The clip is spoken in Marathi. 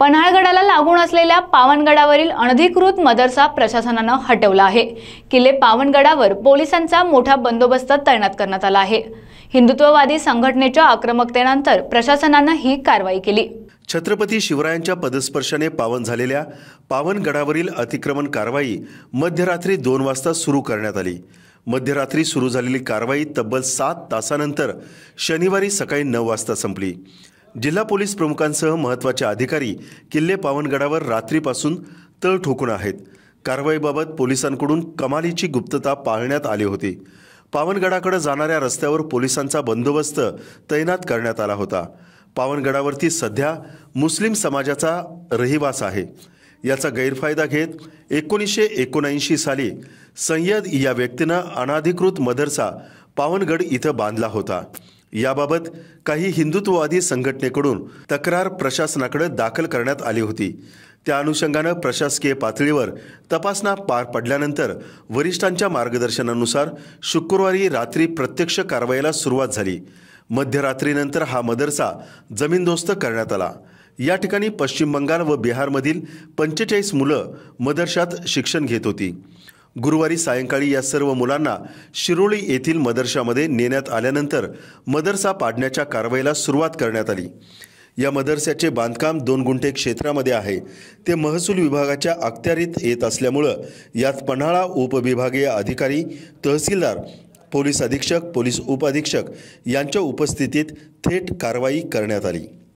पन्हाळगडाला लागून असलेल्या पावनगडावरील अनधिकृत मदरसा प्रशासनानं हटवला आहे किल्ले पावनगडावर पोलिसांचा मोठा बंदोबस्त तैनात करण्यात आला आहे हिंदुत्ववादी संघटनेच्या आक्रमकतेनंतर प्रशासनानं ही कारवाई केली छत्रपती शिवरायांच्या पदस्पर्शाने पावन झालेल्या पावनगडावरील अतिक्रमण कारवाई मध्यरात्री दोन वाजता सुरू करण्यात आली मध्यरात्री सुरू झालेली कारवाई तब्बल सात तासानंतर शनिवारी सकाळी नऊ वाजता संपली जिल्हा पोलीस प्रमुखांसह महत्त्वाचे अधिकारी किल्ले पावनगडावर रात्रीपासून तळ ठोकून आहेत कारवाईबाबत पोलिसांकडून कमालीची गुप्तता पाळण्यात आली होती पावनगडाकडे जाणाऱ्या रस्त्यावर पोलिसांचा बंदोबस्त तैनात करण्यात आला होता पावनगडावरती सध्या मुस्लिम समाजाचा रहिवास आहे याचा गैरफायदा घेत एकोणीसशे एकोणऐंशी साली सय्यद या व्यक्तीनं अनाधिकृत मदरसा पावनगड इथं बांधला होता याबाबत काही हिंदुत्ववादी संघटनेकडून तक्रार प्रशासनाकडे दाखल करण्यात आली होती त्या अनुषंगानं प्रशासकीय पातळीवर तपासणा पार पडल्यानंतर वरिष्ठांच्या मार्गदर्शनानुसार शुक्रवारी रात्री प्रत्यक्ष कारवाईला सुरुवात झाली मध्यरात्रीनंतर हा मदरसा जमीनदोस्त करण्यात आला या ठिकाणी पश्चिम बंगाल व बिहारमधील पंचेचाळीस मुलं मदरशात शिक्षण घेत होती गुरुवारी सायंकाळी या सर्व मुलांना शिरोळी येथील मदरशामध्ये नेण्यात आल्यानंतर मदरसा पाडण्याच्या कारवाईला सुरुवात करण्यात आली या मदरस्याचे बांधकाम दोन गुंठे क्षेत्रामध्ये आहे ते महसूल विभागाच्या अखत्यारीत येत असल्यामुळं यात पन्हाळा उपविभागीय अधिकारी तहसीलदार पोलीस अधीक्षक पोलीस उपअधीक्षक यांच्या उपस्थितीत थेट कारवाई करण्यात आली